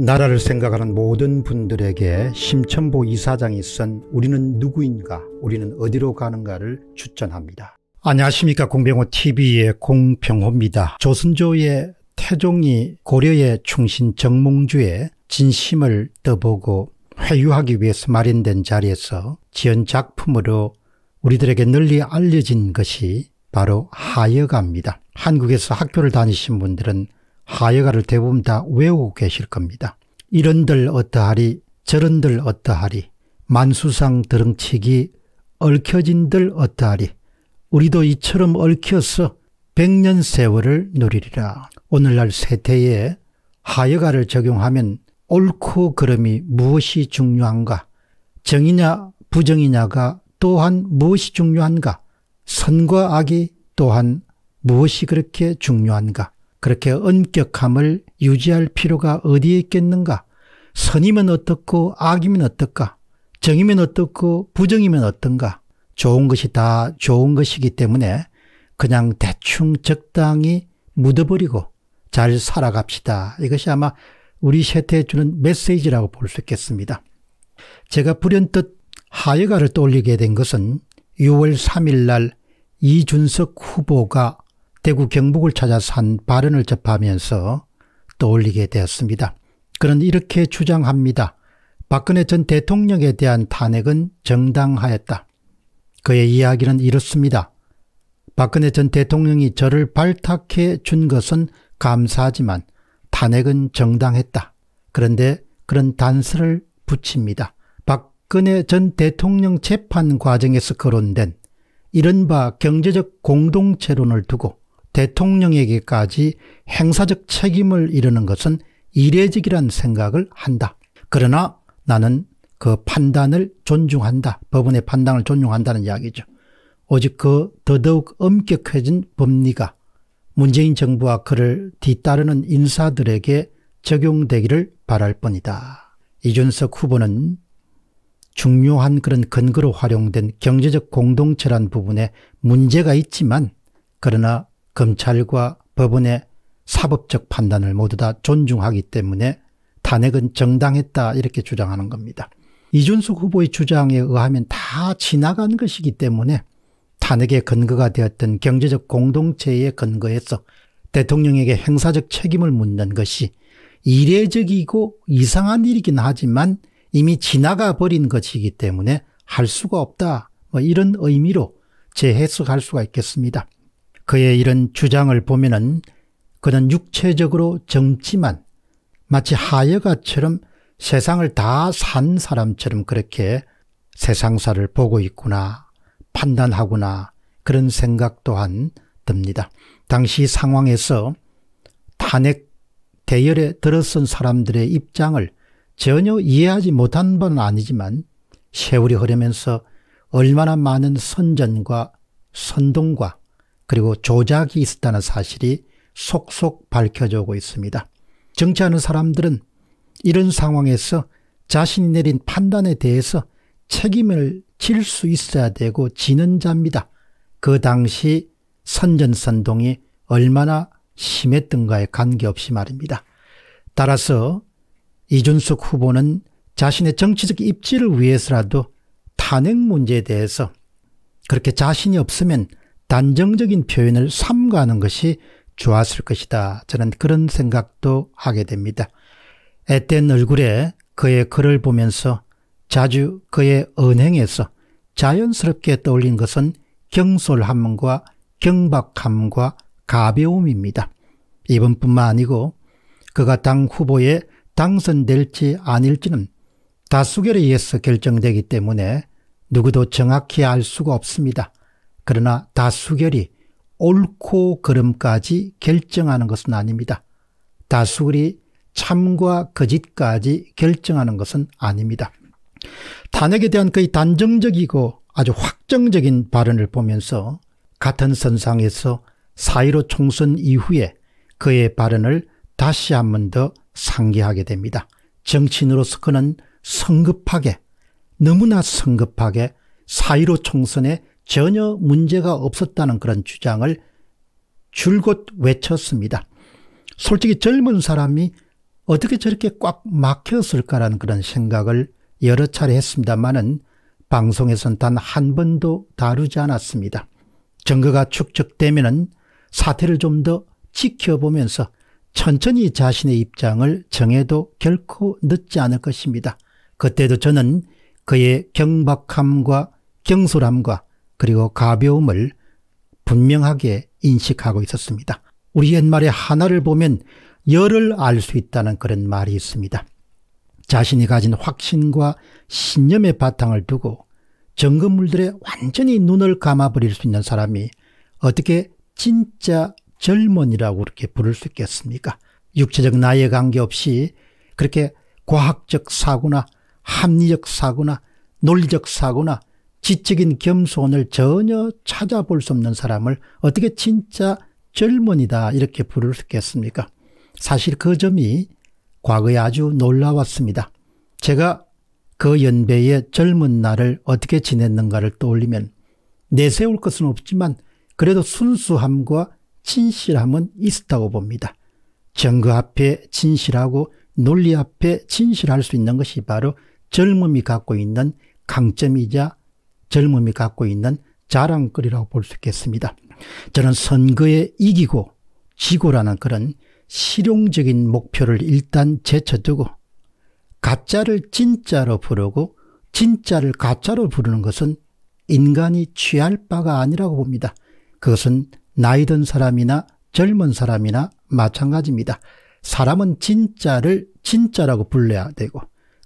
나라를 생각하는 모든 분들에게 심천보 이사장이 쓴 우리는 누구인가 우리는 어디로 가는가를 추천합니다. 안녕하십니까 공병호TV의 공병호입니다. 조선조의 태종이 고려의 충신 정몽주의 진심을 떠보고 회유하기 위해서 마련된 자리에서 지은 작품으로 우리들에게 널리 알려진 것이 바로 하여가입니다. 한국에서 학교를 다니신 분들은 하여가를 대부분 다 외우고 계실 겁니다. 이런들 어떠하리 저런들 어떠하리 만수상 드렁치기 얽혀진들 어떠하리 우리도 이처럼 얽혀서 백년 세월을 누리리라. 오늘날 세태에 하여가를 적용하면 옳고 그름이 무엇이 중요한가 정이냐 부정이냐가 또한 무엇이 중요한가 선과 악이 또한 무엇이 그렇게 중요한가 그렇게 엄격함을 유지할 필요가 어디에 있겠는가? 선이면 어떻고 악이면 어떨까? 정이면 어떻고 부정이면 어떤가? 좋은 것이 다 좋은 것이기 때문에 그냥 대충 적당히 묻어버리고 잘 살아갑시다. 이것이 아마 우리 세태에 주는 메시지라고 볼 수 있겠습니다. 제가 불현듯 하여가를 떠올리게 된 것은 6월 3일 날 이준석 후보가 대구 경북을 찾아서 한 발언을 접하면서 떠올리게 되었습니다. 그는 이렇게 주장합니다. 박근혜 전 대통령에 대한 탄핵은 정당하였다. 그의 이야기는 이렇습니다. 박근혜 전 대통령이 저를 발탁해 준 것은 감사하지만 탄핵은 정당했다. 그런데 그런 단서를 붙입니다. 박근혜 전 대통령 재판 과정에서 거론된 이른바 경제적 공동체론을 두고 대통령에게까지 행사적 책임을 이르는 것은 이례적이란 생각을 한다. 그러나 나는 그 판단을 존중한다. 법원의 판단을 존중한다는 이야기죠. 오직 그 더더욱 엄격해진 법리가 문재인 정부와 그를 뒤따르는 인사들에게 적용되기를 바랄 뿐이다. 이준석 후보는 중요한 그런 근거로 활용된 경제적 공동체란 부분에 문제가 있지만 그러나 검찰과 법원의 사법적 판단을 모두 다 존중하기 때문에 탄핵은 정당했다 이렇게 주장하는 겁니다. 이준석 후보의 주장에 의하면 다 지나간 것이기 때문에 탄핵의 근거가 되었던 경제적 공동체의 근거에서 대통령에게 행사적 책임을 묻는 것이 이례적이고 이상한 일이긴 하지만 이미 지나가 버린 것이기 때문에 할 수가 없다. 뭐 이런 의미로 재해석할 수가 있겠습니다. 그의 이런 주장을 보면은 그는 육체적으로 젊지만 마치 하여가처럼 세상을 다 산 사람처럼 그렇게 세상사를 보고 있구나 판단하구나 그런 생각 또한 듭니다. 당시 상황에서 탄핵 대열에 들어선 사람들의 입장을 전혀 이해하지 못한 건 아니지만 세월이 흐르면서 얼마나 많은 선전과 선동과 그리고 조작이 있었다는 사실이 속속 밝혀지고 있습니다. 정치하는 사람들은 이런 상황에서 자신이 내린 판단에 대해서 책임을 질 수 있어야 되고 지는 자입니다. 그 당시 선전선동이 얼마나 심했던가에 관계없이 말입니다. 따라서 이준석 후보는 자신의 정치적 입지를 위해서라도 탄핵 문제에 대해서 그렇게 자신이 없으면 단정적인 표현을 삼가하는 것이 좋았을 것이다. 저는 그런 생각도 하게 됩니다. 앳된 얼굴에 그의 글을 보면서 자주 그의 언행에서 자연스럽게 떠올린 것은 경솔함과 경박함과 가벼움입니다. 이번뿐만 아니고 그가 당 후보에 당선될지 아닐지는 다수결에 의해서 결정되기 때문에 누구도 정확히 알 수가 없습니다. 그러나 다수결이 옳고 그름까지 결정하는 것은 아닙니다. 다수결이 참과 거짓까지 결정하는 것은 아닙니다. 탄핵에 대한 거의 단정적이고 아주 확정적인 발언을 보면서 같은 선상에서 사이로 총선 이후에 그의 발언을 다시 한 번 더 상기하게 됩니다. 정치인으로서 그는 성급하게 너무나 성급하게 사이로 총선에 전혀 문제가 없었다는 그런 주장을 줄곧 외쳤습니다. 솔직히 젊은 사람이 어떻게 저렇게 꽉 막혔을까라는 그런 생각을 여러 차례 했습니다만은 방송에선 단한 번도 다루지 않았습니다. 증거가 축적되면 사태를 좀 더 지켜보면서 천천히 자신의 입장을 정해도 결코 늦지 않을 것입니다. 그때도 저는 그의 경박함과 경솔함과 그리고 가벼움을 분명하게 인식하고 있었습니다. 우리 옛말에 하나를 보면 열을 알 수 있다는 그런 말이 있습니다. 자신이 가진 확신과 신념의 바탕을 두고 정검물들에 완전히 눈을 감아버릴 수 있는 사람이 어떻게 진짜 젊은이라고 그렇게 부를 수 있겠습니까? 육체적 나이에 관계없이 그렇게 과학적 사고나 합리적 사고나 논리적 사고나 지적인 겸손을 전혀 찾아볼 수 없는 사람을 어떻게 진짜 젊은이다 이렇게 부를 수 있겠습니까? 사실 그 점이 과거에 아주 놀라웠습니다. 제가 그 연배의 젊은 날을 어떻게 지냈는가를 떠올리면 내세울 것은 없지만 그래도 순수함과 진실함은 있었다고 봅니다. 정거 앞에 진실하고 논리 앞에 진실할 수 있는 것이 바로 젊음이 갖고 있는 강점이자 젊음이 갖고 있는 자랑거리라고 볼 수 있겠습니다. 저는 선거에 이기고 지고라는 그런 실용적인 목표를 일단 제쳐두고 가짜를 진짜로 부르고 진짜를 가짜로 부르는 것은 인간이 취할 바가 아니라고 봅니다. 그것은 나이든 사람이나 젊은 사람이나 마찬가지입니다. 사람은 진짜를 진짜라고 불러야 되고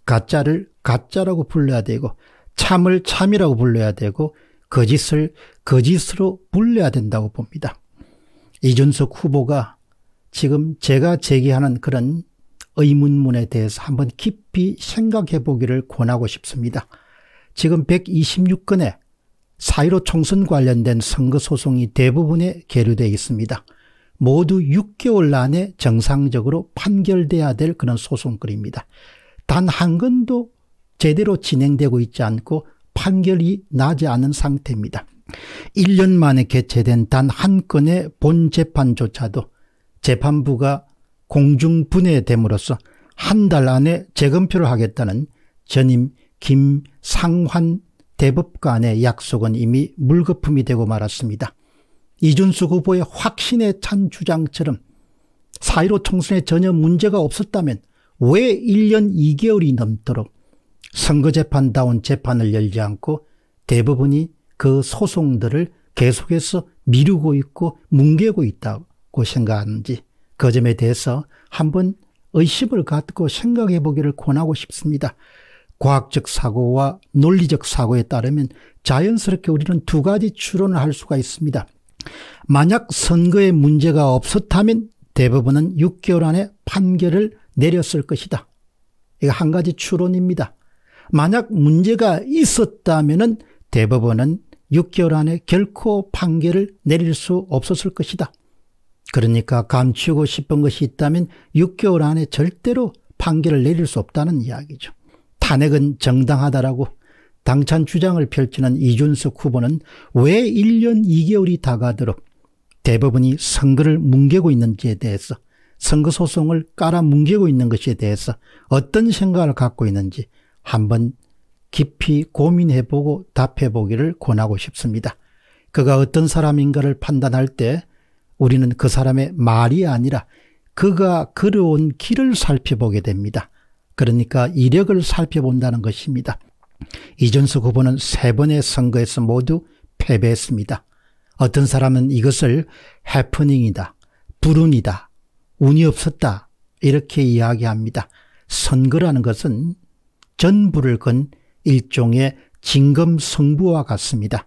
가짜를 가짜라고 불러야 되고 참을 참이라고 불러야 되고 거짓을 거짓으로 불러야 된다고 봅니다. 이준석 후보가 지금 제가 제기하는 그런 의문문에 대해서 한번 깊이 생각해 보기를 권하고 싶습니다. 지금 126건의 사1로 총선 관련된 선거소송이 대부분에 계류되어 있습니다. 모두 6개월 안에 정상적으로 판결돼야 될 그런 소송글입니다. 단 한 건도 제대로 진행되고 있지 않고 판결이 나지 않은 상태입니다. 1년 만에 개최된 단 한 건의 본 재판조차도 재판부가 공중분해됨으로써 한 달 안에 재검표를 하겠다는 전임 김상환 대법관의 약속은 이미 물거품이 되고 말았습니다. 이준수 후보의 확신에 찬 주장처럼 사1로 총선에 전혀 문제가 없었다면 왜 1년 2개월이 넘도록 선거재판다운 재판을 열지 않고 대부분이그 소송들을 계속해서 미루고 있고 뭉개고 있다고 생각하는지 그 점에 대해서 한번 의심을 갖고 생각해 보기를 권하고 싶습니다. 과학적 사고와 논리적 사고에 따르면 자연스럽게 우리는 두 가지 추론을 할 수가 있습니다. 만약 선거에 문제가 없었다면 대부분은 6개월 안에 판결을 내렸을 것이다. 이거 한 가지 추론입니다. 만약 문제가 있었다면 대법원은 6개월 안에 결코 판결을 내릴 수 없었을 것이다. 그러니까 감추고 싶은 것이 있다면 6개월 안에 절대로 판결을 내릴 수 없다는 이야기죠. 탄핵은 정당하다라고 당찬 주장을 펼치는 이준석 후보는 왜 1년 2개월이 다가도록 대법원이 선거를 뭉개고 있는지에 대해서 선거소송을 깔아 뭉개고 있는 것에 대해서 어떤 생각을 갖고 있는지 한번 깊이 고민해보고 답해보기를 권하고 싶습니다. 그가 어떤 사람인가를 판단할 때 우리는 그 사람의 말이 아니라 그가 걸어온 길을 살펴보게 됩니다. 그러니까 이력을 살펴본다는 것입니다. 이준석 후보는 세 번의 선거에서 모두 패배했습니다. 어떤 사람은 이것을 해프닝이다, 불운이다, 운이 없었다 이렇게 이야기합니다. 선거라는 것은 전부를 건 일종의 징검성부와 같습니다.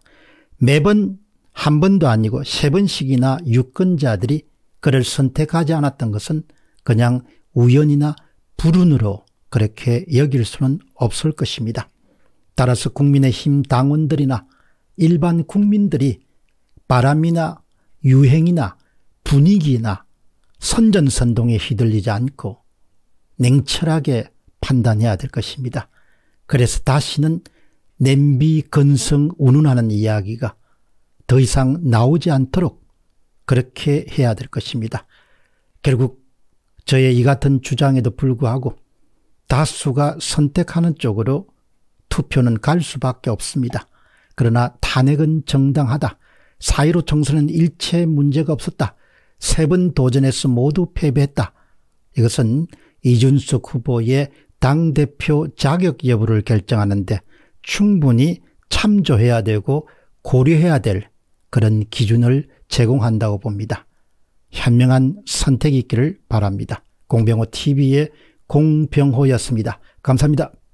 매번 한 번도 아니고 세 번씩이나 유권자들이 그를 선택하지 않았던 것은 그냥 우연이나 불운으로 그렇게 여길 수는 없을 것입니다. 따라서 국민의힘 당원들이나 일반 국민들이 바람이나 유행이나 분위기나 선전선동에 휘둘리지 않고 냉철하게 판단해야 될 것입니다. 그래서 다시는 냄비 건성 운운하는 이야기가 더 이상 나오지 않도록 그렇게 해야 될 것입니다. 결국 저의 이 같은 주장에도 불구하고 다수가 선택하는 쪽으로 투표는 갈 수밖에 없습니다. 그러나 탄핵은 정당하다. 사이로 총선은 일체 문제가 없었다. 세 번 도전해서 모두 패배했다. 이것은 이준석 후보의 당대표 자격 여부를 결정하는데 충분히 참조해야 되고 고려해야 될 그런 기준을 제공한다고 봅니다. 현명한 선택이 있기를 바랍니다. 공병호 TV의 공병호였습니다. 감사합니다.